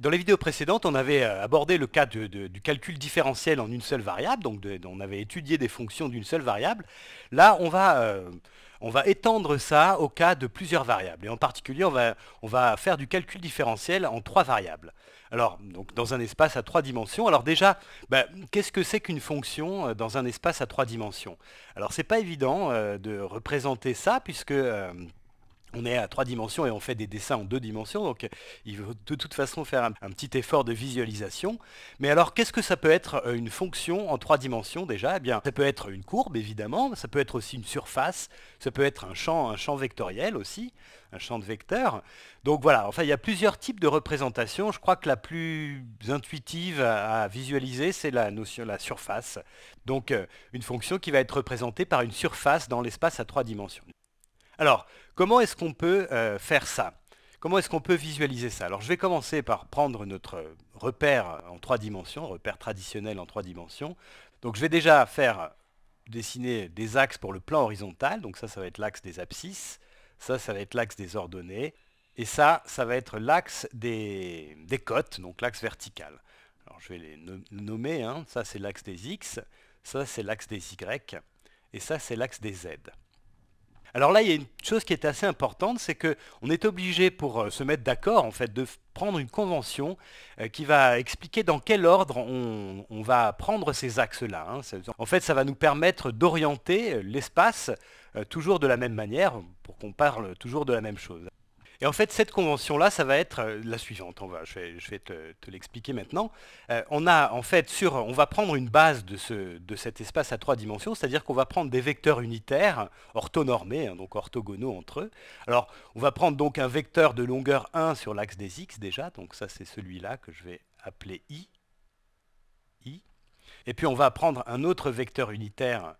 Dans les vidéos précédentes, on avait euh, abordé le cas du calcul différentiel en une seule variable, donc on avait étudié des fonctions d'une seule variable. Là, on va, euh, on va, étendre ça au cas de plusieurs variables, et en particulier, on va, on va faire du calcul différentiel en trois variables. Alors, donc, dans un espace à trois dimensions. Alors déjà, bah, qu'est-ce que c'est qu'une fonction euh, dans un espace à trois dimensions Alors, c'est pas évident de représenter ça, puisque on est à trois dimensions et on fait des dessins en deux dimensions, donc il faut de toute façon faire un, petit effort de visualisation. Mais alors, qu'est-ce que ça peut être euh, une fonction en trois dimensions déjà eh bien, ça peut être une courbe, évidemment, ça peut être aussi une surface, ça peut être un champ, un champ vectoriel aussi, un champ de vecteurs. Donc voilà, enfin, il y a plusieurs types de représentations. Je crois que la plus intuitive à, visualiser, c'est la notion la surface. Donc, euh, une fonction qui va être représentée par une surface dans l'espace à trois dimensions. Alors, comment est-ce qu'on peut euh, faire ça Comment est-ce qu'on peut visualiser ça Alors, je vais commencer par prendre notre repère en trois dimensions, repère traditionnel en trois dimensions. Donc, je vais déjà faire dessiner des axes pour le plan horizontal. Donc ça, ça va être l'axe des abscisses. Ça, ça va être l'axe des ordonnées. Et ça, ça va être l'axe des, des, côtes, donc l'axe vertical. Alors je vais les nommer. Hein. Ça, c'est l'axe des X. Ça, c'est l'axe des Y. Et ça, c'est l'axe des Z. Alors là, il y a une chose qui est assez importante, c'est qu'on est obligé pour euh, se mettre d'accord, en fait, de prendre une convention euh, qui va expliquer dans quel ordre on, va prendre ces axes-là. Hein. En fait, ça va nous permettre d'orienter euh, l'espace toujours de la même manière, pour qu'on parle toujours de la même chose. Et en fait, cette convention-là, ça va être euh, la suivante. je vais, te, l'expliquer maintenant. Euh, on en fait on va prendre une base de, cet espace à trois dimensions, c'est-à-dire qu'on va prendre des vecteurs unitaires, orthonormés, hein, donc orthogonaux entre eux. Alors, on va prendre donc un vecteur de longueur 1 sur l'axe des x déjà, donc ça c'est celui-là que je vais appeler i. i. Et puis on va prendre un autre vecteur unitaire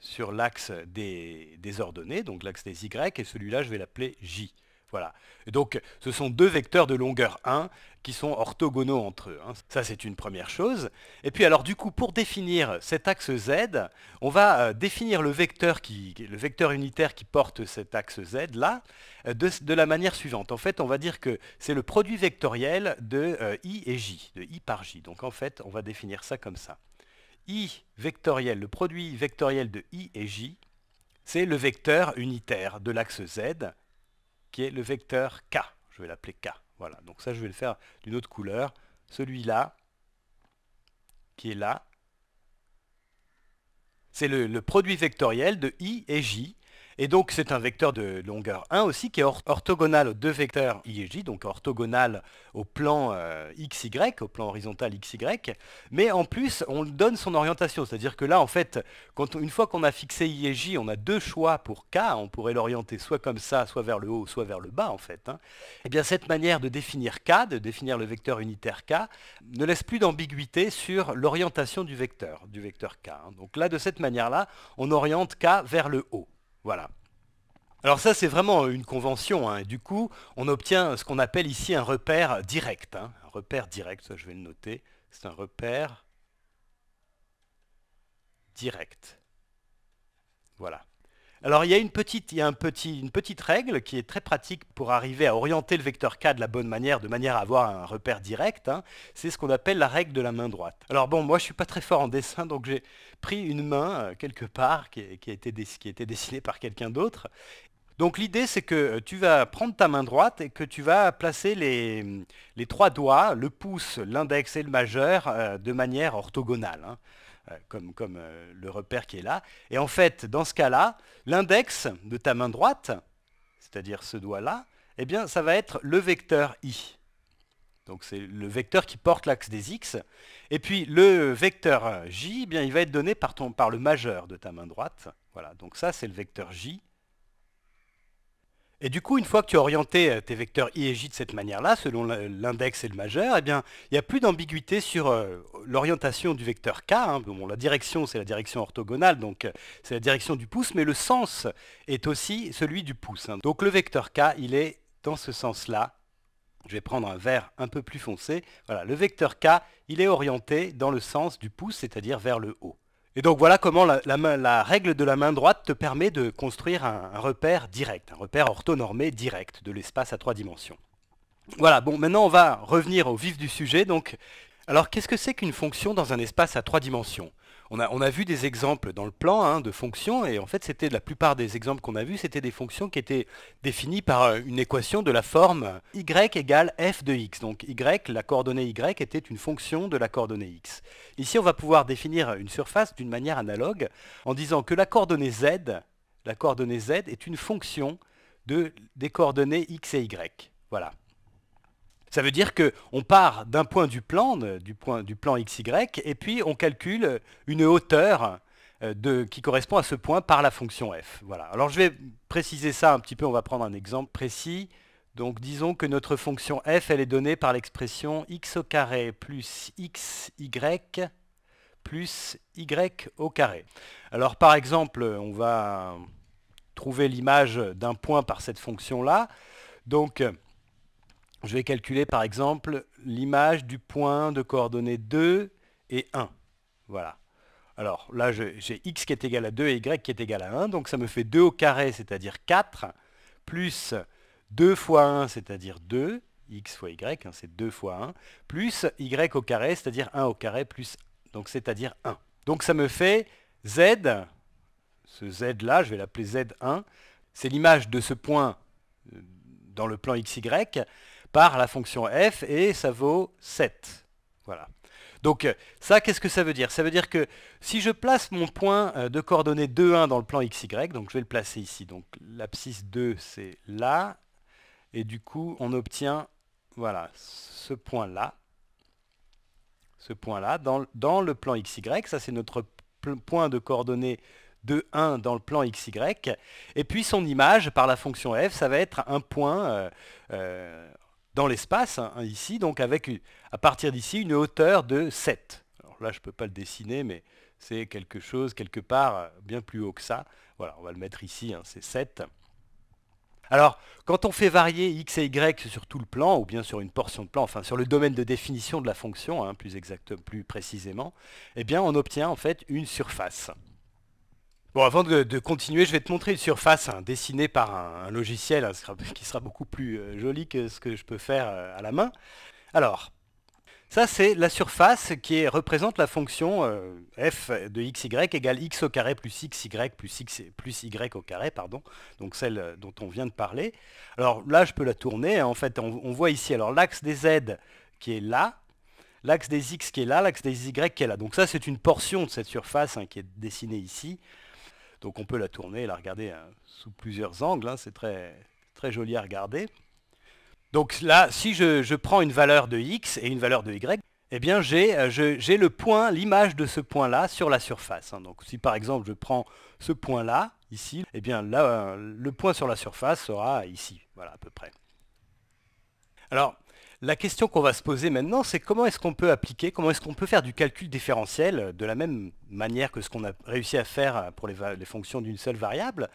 sur l'axe des, ordonnées, donc l'axe des y, et celui-là je vais l'appeler j. Voilà. donc, ce sont deux vecteurs de longueur 1 qui sont orthogonaux entre eux. Hein. Ça, c'est une première chose. Et puis, alors, du coup, pour définir cet axe Z, on va euh, définir le vecteur, unitaire qui porte cet axe Z, là, euh, de, la manière suivante. En fait, on va dire que c'est le produit vectoriel de euh, I et J, de I par J. Donc, en fait, on va définir ça comme ça. I vectoriel, le produit vectoriel de I et J, c'est le vecteur unitaire de l'axe Z, qui est le vecteur K. Je vais l'appeler K. Voilà, donc ça je vais le faire d'une autre couleur. Celui-là, qui est là, c'est le, le, produit vectoriel de I et J et donc c'est un vecteur de longueur 1 aussi qui est orthogonal aux deux vecteurs I et J, donc orthogonal au plan euh, XY, au plan horizontal XY, mais en plus on donne son orientation, c'est-à-dire que là en fait, une fois qu'on a fixé I et J, on a deux choix pour K, on pourrait l'orienter soit comme ça, soit vers le haut, soit vers le bas en fait. Et hein. eh bien cette manière de définir K, de définir le vecteur unitaire K, ne laisse plus d'ambiguïté sur l'orientation du vecteur, du vecteur K. Hein. Donc là de cette manière-là, on oriente K vers le haut. Voilà. Alors ça, c'est vraiment euh, une convention. Hein. Du coup, on obtient ce qu'on appelle ici un repère direct. Hein. Un repère direct, je vais le noter. C'est un repère direct. Voilà. Alors il y a une petite, règle qui est très pratique pour arriver à orienter le vecteur K de la bonne manière, de manière à avoir un repère direct. Hein. C'est ce qu'on appelle la règle de la main droite. Alors bon, moi je ne suis pas très fort en dessin, donc j'ai pris une main euh, quelque part qui, a été dessinée par quelqu'un d'autre. Donc l'idée c'est que euh, tu vas prendre ta main droite et que tu vas placer les, trois doigts, le pouce, l'index et le majeur, euh, de manière orthogonale. Hein. Euh, comme, euh, le repère qui est là. Et en fait, dans ce cas-là, l'index de ta main droite, c'est-à-dire ce doigt-là, eh bien, ça va être le vecteur i. Donc c'est le vecteur qui porte l'axe des x. Et puis le vecteur j, eh bien, il va être donné par, par le majeur de ta main droite. Voilà, donc ça c'est le vecteur j. Et du coup, une fois que tu as orienté euh, tes vecteurs i et j de cette manière-là, selon l'index et le majeur, eh bien, il n'y a plus d'ambiguïté sur euh, l'orientation du vecteur k. Hein. la direction, c'est la direction orthogonale, donc euh, c'est la direction du pouce, mais le sens est aussi celui du pouce. Hein. Donc le vecteur k, il est dans ce sens-là. Je vais prendre un vert un peu plus foncé. Voilà, le vecteur k, il est orienté dans le sens du pouce, c'est-à-dire vers le haut. Et donc voilà comment la, règle de la main droite te permet de construire un, repère direct, un repère orthonormé direct de l'espace à trois dimensions. Voilà, bon, maintenant on va revenir au vif du sujet. Donc, alors qu'est-ce que c'est qu'une fonction dans un espace à trois dimensions on a, vu des exemples dans le plan hein, de fonctions, et en fait, c'était la plupart des exemples qu'on a vus, c'était des fonctions qui étaient définies par euh, une équation de la forme y égale f de x. Donc y, la coordonnée y, était une fonction de la coordonnée x. Ici, on va pouvoir définir une surface d'une manière analogue, en disant que la coordonnée z, la coordonnée z est une fonction de, des coordonnées x et y. Voilà. Ça veut dire qu'on part d'un point du plan, euh, du, point, du plan XY, et puis on calcule euh, une hauteur euh, qui correspond à ce point par la fonction f. Voilà. Alors je vais préciser ça un petit peu, on va prendre un exemple précis. Donc disons que notre fonction f, elle est donnée par l'expression x au carré plus xy plus y au carré. Alors par exemple, on va trouver l'image d'un point par cette fonction-là. Donc je vais calculer par exemple l'image du point de coordonnées 2 et 1. Voilà. Alors là, j'ai x qui est égal à 2 et y qui est égal à 1, donc ça me fait 2 au carré, c'est-à-dire 4, plus 2 fois 1, c'est-à-dire 2, x fois y, hein, c'est 2 fois 1, plus y au carré, c'est-à-dire 1 au carré plus 1, donc c'est-à-dire 1. Donc ça me fait z, ce z-là, je vais l'appeler z1, c'est l'image de ce point euh, dans le plan x, y, par la fonction f et ça vaut 7. Voilà. Donc euh, ça, qu'est-ce que ça veut dire Ça veut dire que si je place mon point euh, de coordonnée 2, 1 dans le plan xy, donc je vais le placer ici, donc l'abscisse 2 c'est là, et du coup on obtient voilà, ce point-là, ce point-là, dans, le plan xy, ça c'est notre point de coordonnée 2, 1 dans le plan xy, et puis son image par la fonction f, ça va être un point euh, dans l'espace, hein, hein, ici, donc avec à partir d'ici une hauteur de 7. Alors là, je ne peux pas le dessiner, mais c'est quelque chose, quelque part, euh, bien plus haut que ça. Voilà, on va le mettre ici, hein, c'est 7. Alors, quand on fait varier x et y sur tout le plan, ou bien sur une portion de plan, enfin sur le domaine de définition de la fonction, plus, exact, plus précisément, eh bien on obtient en fait une surface. Bon, avant de, continuer, je vais te montrer une surface hein, dessinée par un, logiciel hein, qui sera beaucoup plus euh, joli que ce que je peux faire euh, à la main. Alors, ça c'est la surface qui représente la fonction euh, f de xy égale x au carré plus xy plus, x, plus y au carré, pardon, donc celle dont on vient de parler. Alors là, je peux la tourner, hein, en fait, on, voit ici alors l'axe des z qui est là, l'axe des x qui est là, l'axe des y qui est là. Donc ça, c'est une portion de cette surface qui est dessinée ici. Donc on peut la tourner la regarder hein, sous plusieurs angles, hein. c'est très, très joli à regarder. Donc là, si je, prends une valeur de x et une valeur de y, eh bien j'ai euh, le point, l'image de ce point-là sur la surface. Hein. Donc si par exemple je prends ce point-là, ici, eh bien là, euh, le point sur la surface sera ici, voilà à peu près. Alors, la question qu'on va se poser maintenant, c'est comment est-ce qu'on peut appliquer, comment est-ce qu'on peut faire du calcul différentiel de la même manière que ce qu'on a réussi à faire pour les, fonctions d'une seule variable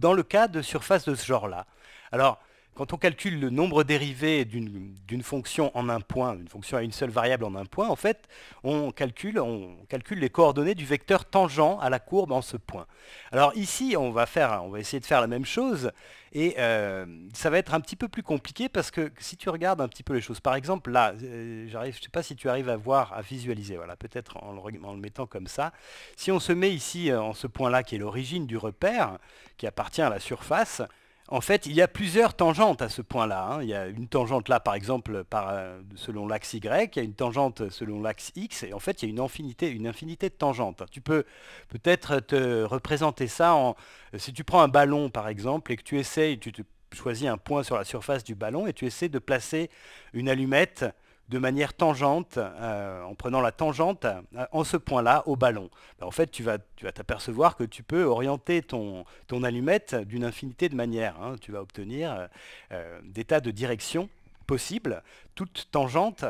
dans le cas de surfaces de ce genre-là. Alors, quand on calcule le nombre dérivé d'une fonction en un point, une fonction à une seule variable en un point, en fait, on calcule, on calcule les coordonnées du vecteur tangent à la courbe en ce point. Alors ici, on va, faire, on va essayer de faire la même chose, et euh, ça va être un petit peu plus compliqué parce que si tu regardes un petit peu les choses, par exemple, là, euh, j'arrive, je ne sais pas si tu arrives à voir, à visualiser, voilà, peut-être en, le mettant comme ça. Si on se met ici euh, en ce point-là qui est l'origine du repère, qui appartient à la surface, en fait, il y a plusieurs tangentes à ce point-là. Hein. Il y a une tangente là, par exemple, euh, selon l'axe Y, il y a une tangente selon l'axe X, et en fait, il y a une infinité, une infinité de tangentes. Tu peux peut-être te représenter ça en... Euh, si tu prends un ballon, par exemple, et que tu essayes, tu te choisis un point sur la surface du ballon, et tu essaies de placer une allumette de manière tangente, euh, en prenant la tangente euh, en ce point-là au ballon. Ben, en fait, tu vas t'apercevoir que tu peux orienter ton, allumette d'une infinité de manières. Hein. Tu vas obtenir euh, des tas de directions possibles, toutes tangentes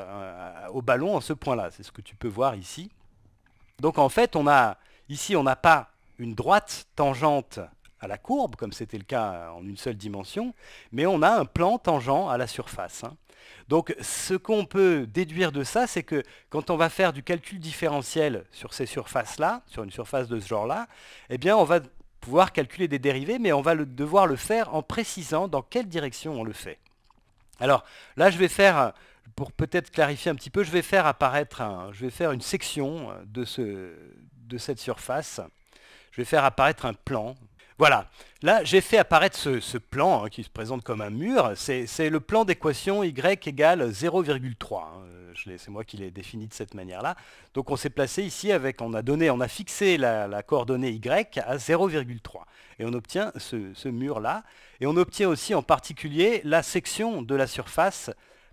au ballon en ce point-là. C'est ce que tu peux voir ici. Donc en fait, on a, ici, on n'a pas une droite tangente à la courbe, comme c'était le cas en une seule dimension, mais on a un plan tangent à la surface. Hein. Donc ce qu'on peut déduire de ça, c'est que quand on va faire du calcul différentiel sur ces surfaces-là, sur une surface de ce genre-là, eh bien on va pouvoir calculer des dérivés, mais on va devoir le faire en précisant dans quelle direction on le fait. Alors là, je vais faire, pour peut-être clarifier un petit peu, je vais faire apparaître, je vais faire une section de, ce, de cette surface. Je vais faire apparaître un plan voilà, là j'ai fait apparaître ce, plan hein, qui se présente comme un mur, c'est le plan d'équation y égale 0,3, hein. euh, c'est moi qui l'ai défini de cette manière-là. Donc on s'est placé ici avec, on a donné, on a fixé la, coordonnée y à 0,3, et on obtient ce, mur-là, et on obtient aussi en particulier la section de la surface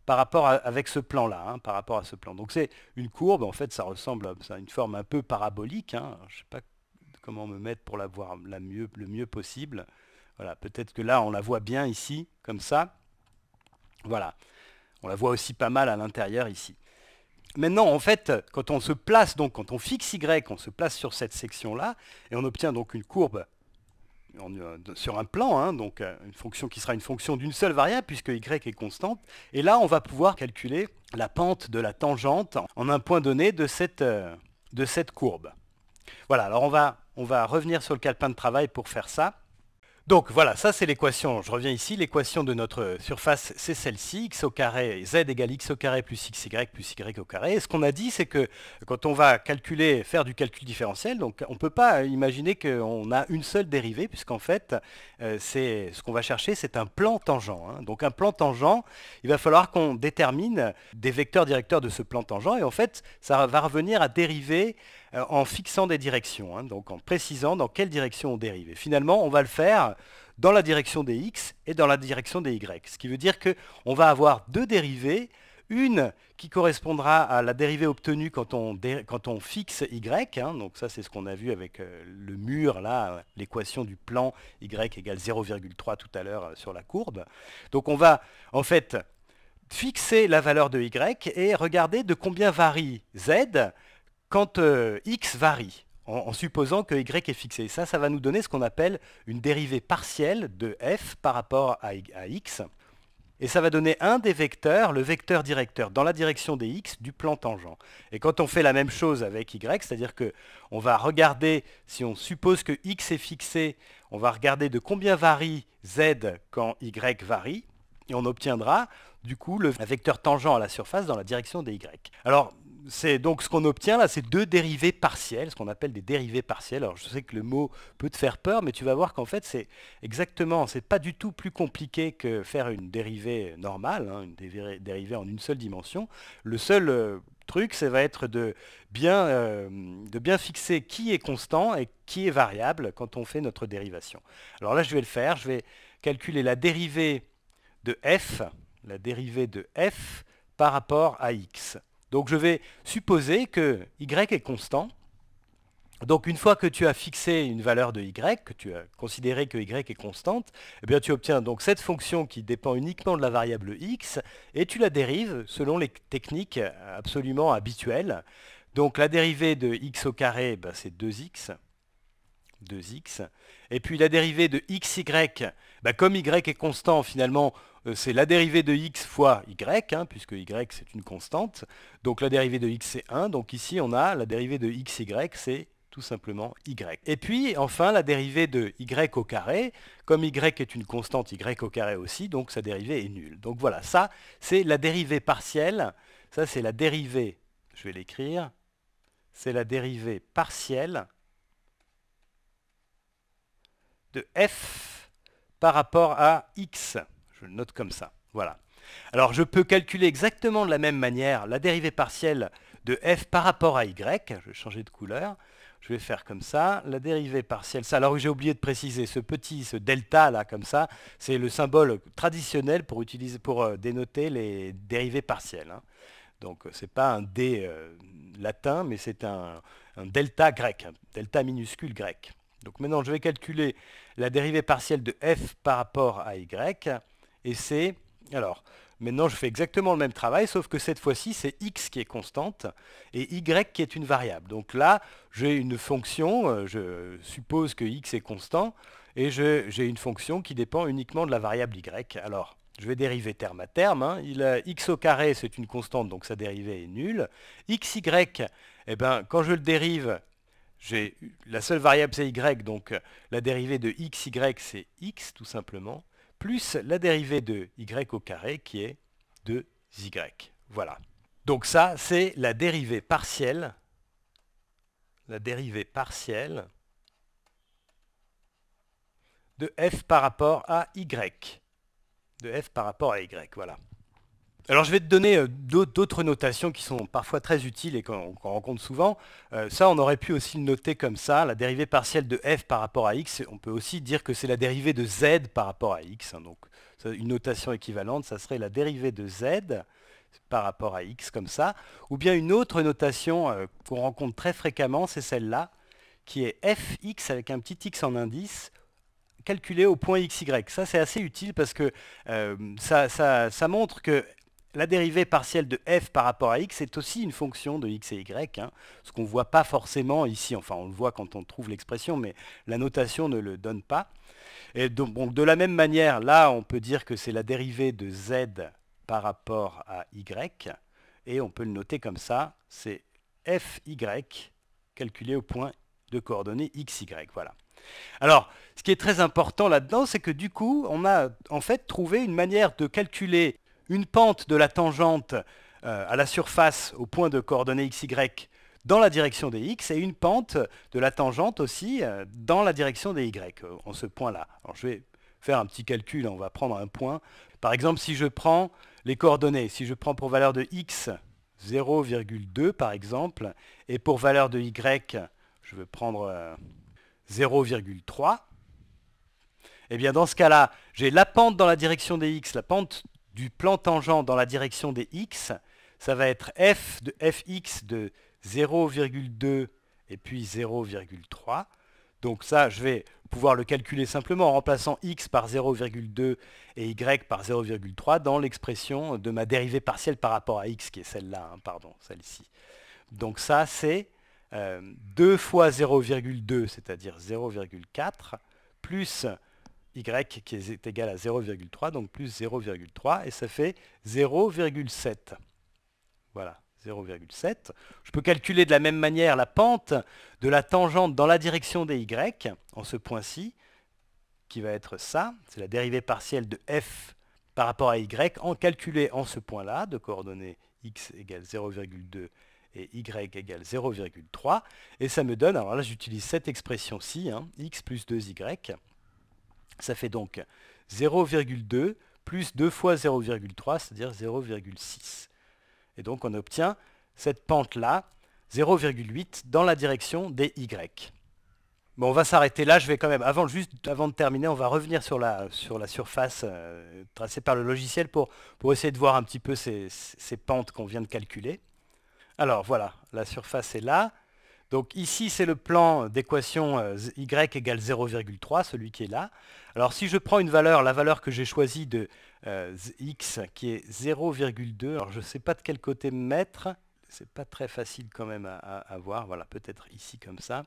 par rapport avec ce plan-là, hein, par rapport à ce plan. Donc c'est une courbe, en fait ça ressemble à, une forme un peu parabolique, je ne sais pas comment me mettre pour la voir la mieux, le mieux possible. Voilà, peut-être que là, on la voit bien ici, comme ça. Voilà, on la voit aussi pas mal à l'intérieur ici. Maintenant, en fait, quand on se place, donc quand on fixe Y, on se place sur cette section-là, et on obtient donc une courbe euh, sur un plan, hein, donc euh, une fonction qui sera une fonction d'une seule variable, puisque y est constante. Et là, on va pouvoir calculer la pente de la tangente en un point donné de cette, euh, de cette courbe. Voilà, alors on va on va revenir sur le calepin de travail pour faire ça. Donc voilà, ça c'est l'équation, je reviens ici, l'équation de notre surface c'est celle-ci, x au carré, z égale x au carré plus xy plus y au carré. Et ce qu'on a dit c'est que quand on va calculer, faire du calcul différentiel, donc on ne peut pas imaginer qu'on a une seule dérivée, puisqu'en fait euh, ce qu'on va chercher c'est un plan tangent. Hein. Donc un plan tangent, il va falloir qu'on détermine des vecteurs directeurs de ce plan tangent, et en fait ça va revenir à dériver euh, en fixant des directions, hein, donc en précisant dans quelle direction on dérive. Et finalement, on va le faire dans la direction des x et dans la direction des y. Ce qui veut dire qu'on va avoir deux dérivées, une qui correspondra à la dérivée obtenue quand on, fixe y, hein. donc ça c'est ce qu'on a vu avec euh, le mur, là, l'équation du plan y égale 0,3 tout à l'heure euh, sur la courbe. Donc on va en fait fixer la valeur de y et regarder de combien varie z quand euh, x varie, en, supposant que y est fixé, ça, ça va nous donner ce qu'on appelle une dérivée partielle de f par rapport à, x. Et ça va donner un des vecteurs, le vecteur directeur, dans la direction des x du plan tangent. Et quand on fait la même chose avec y, c'est-à-dire qu'on va regarder, si on suppose que x est fixé, on va regarder de combien varie z quand y varie, et on obtiendra du coup le vecteur tangent à la surface dans la direction des y. Alors c'est donc ce qu'on obtient là, c'est deux dérivés partiels, ce qu'on appelle des dérivés partiels. Alors je sais que le mot peut te faire peur, mais tu vas voir qu'en fait c'est exactement, c'est pas du tout plus compliqué que faire une dérivée normale, hein, une dérivée en une seule dimension. Le seul euh, truc, ça va être de bien, euh, de bien fixer qui est constant et qui est variable quand on fait notre dérivation. Alors là je vais le faire, je vais calculer la dérivée de f, la dérivée de f par rapport à x. Donc je vais supposer que y est constant. Donc une fois que tu as fixé une valeur de y, que tu as considéré que y est constante, eh bien tu obtiens donc cette fonction qui dépend uniquement de la variable x et tu la dérives selon les techniques absolument habituelles. Donc la dérivée de x au carré, bah, c'est 2x. 2x. Et puis la dérivée de xy, bah comme y est constant finalement, euh, c'est la dérivée de x fois y, hein, puisque y c'est une constante. Donc la dérivée de x c'est 1, donc ici on a la dérivée de xy, c'est tout simplement y. Et puis enfin la dérivée de y au carré, comme y est une constante, y au carré aussi, donc sa dérivée est nulle. Donc voilà, ça c'est la dérivée partielle, ça c'est la dérivée, je vais l'écrire, c'est la dérivée partielle de f par rapport à x. Je le note comme ça. Voilà. Alors je peux calculer exactement de la même manière la dérivée partielle de f par rapport à y. Je vais changer de couleur. Je vais faire comme ça. La dérivée partielle, ça, alors j'ai oublié de préciser, ce petit, ce delta là, comme ça, c'est le symbole traditionnel pour, utiliser, pour euh, dénoter les dérivées partielles. Hein. Donc euh, ce n'est pas un d euh, latin, mais c'est un, un delta grec, delta minuscule grec. Donc maintenant, je vais calculer la dérivée partielle de f par rapport à y. Et c'est... Alors, maintenant, je fais exactement le même travail, sauf que cette fois-ci, c'est x qui est constante et y qui est une variable. Donc là, j'ai une fonction, euh, je suppose que x est constant, et j'ai une fonction qui dépend uniquement de la variable y. Alors, je vais dériver terme à terme. Hein. Il a x au carré, c'est une constante, donc sa dérivée est nulle. xy, eh ben, quand je le dérive, la seule variable c'est y, donc euh, la dérivée de x, y c'est x tout simplement, plus la dérivée de y au carré qui est 2y. Voilà. Donc ça, c'est la dérivée partielle, la dérivée partielle de f par rapport à y, de f par rapport à y, alors je vais te donner euh, d'autres notations qui sont parfois très utiles et qu'on rencontre souvent. Euh, ça, on aurait pu aussi le noter comme ça. La dérivée partielle de f par rapport à x, on peut aussi dire que c'est la dérivée de z par rapport à x. Hein, donc une notation équivalente, ça serait la dérivée de z par rapport à x comme ça. Ou bien une autre notation euh, qu'on rencontre très fréquemment, c'est celle-là, qui est fx avec un petit x en indice calculé au point xy. Ça, c'est assez utile parce que ça montre que la dérivée partielle de f par rapport à x est aussi une fonction de x et y, hein. ce qu'on ne voit pas forcément ici, enfin on le voit quand on trouve l'expression, mais la notation ne le donne pas. Et donc, de la même manière, là on peut dire que c'est la dérivée de z par rapport à y, et on peut le noter comme ça, c'est fy calculé au point de coordonnées xy, voilà. Alors, ce qui est très important là-dedans, c'est que du coup, on a en fait trouvé une manière de calculer une pente de la tangente euh, à la surface au point de coordonnées y dans la direction des x et une pente de la tangente aussi euh, dans la direction des y, euh, en ce point-là. Alors je vais faire un petit calcul, on va prendre un point. Par exemple, si je prends les coordonnées, si je prends pour valeur de x 0,2 par exemple, et pour valeur de y, je veux prendre 0,3, et eh bien dans ce cas-là, j'ai la pente dans la direction des x, la pente du plan tangent dans la direction des x, ça va être f de fx de 0,2 et puis 0,3. Donc ça, je vais pouvoir le calculer simplement en remplaçant x par 0,2 et y par 0,3 dans l'expression de ma dérivée partielle par rapport à x, qui est celle-là, hein, pardon, celle-ci. Donc ça, c'est 2 euh, fois 0,2, c'est-à-dire 0,4, plus y qui est égal à 0,3, donc plus 0,3, et ça fait 0,7. Voilà, 0,7. Je peux calculer de la même manière la pente de la tangente dans la direction des y, en ce point-ci, qui va être ça, c'est la dérivée partielle de f par rapport à y, en calculé en ce point-là, de coordonnées x égale 0,2 et y égale 0,3, et ça me donne, alors là j'utilise cette expression-ci, hein, x plus 2y, ça fait donc 0,2 plus 2 fois 0,3, c'est-à-dire 0,6. Et donc on obtient cette pente-là, 0,8, dans la direction des Y. Bon, on va s'arrêter là, je vais quand même, avant, juste avant de terminer, on va revenir sur la, sur la surface euh, tracée par le logiciel pour, essayer de voir un petit peu ces pentes qu'on vient de calculer. Alors voilà, la surface est là, donc ici, c'est le plan d'équation euh, y égale 0,3, celui qui est là. Alors si je prends une valeur, la valeur que j'ai choisie de euh, x, qui est 0,2, alors je ne sais pas de quel côté me mettre, c'est pas très facile quand même à, voir, voilà, peut-être ici comme ça.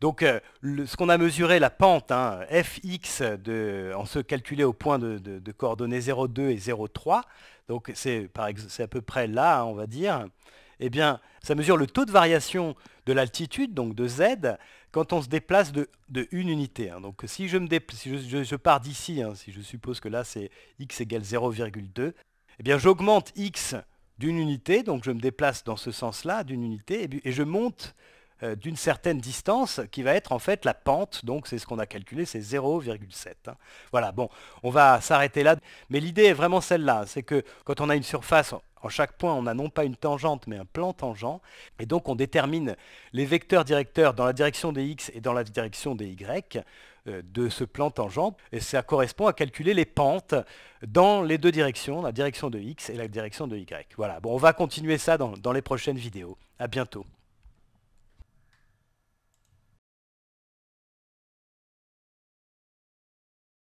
Donc euh, ce qu'on a mesuré, la pente, hein, fx, de, en se calculer au point de, de coordonnées 0,2 et 0,3, donc c'est à peu près là, on va dire eh bien, ça mesure le taux de variation de l'altitude, donc de z, quand on se déplace de, une unité. Hein. Donc si je, pars d'ici, hein, si je suppose que là c'est x égale 0,2, eh bien j'augmente x d'une unité, donc je me déplace dans ce sens-là d'une unité, et, je monte euh, d'une certaine distance qui va être en fait la pente. Donc c'est ce qu'on a calculé, c'est 0,7. Hein. Voilà, bon, on va s'arrêter là. Mais l'idée est vraiment celle-là, c'est que quand on a une surface, en chaque point, on a non pas une tangente, mais un plan tangent. Et donc, on détermine les vecteurs directeurs dans la direction des x et dans la direction des y euh, de ce plan tangent. Et ça correspond à calculer les pentes dans les deux directions, la direction de x et la direction de y. Voilà, bon, on va continuer ça dans, dans les prochaines vidéos. À bientôt.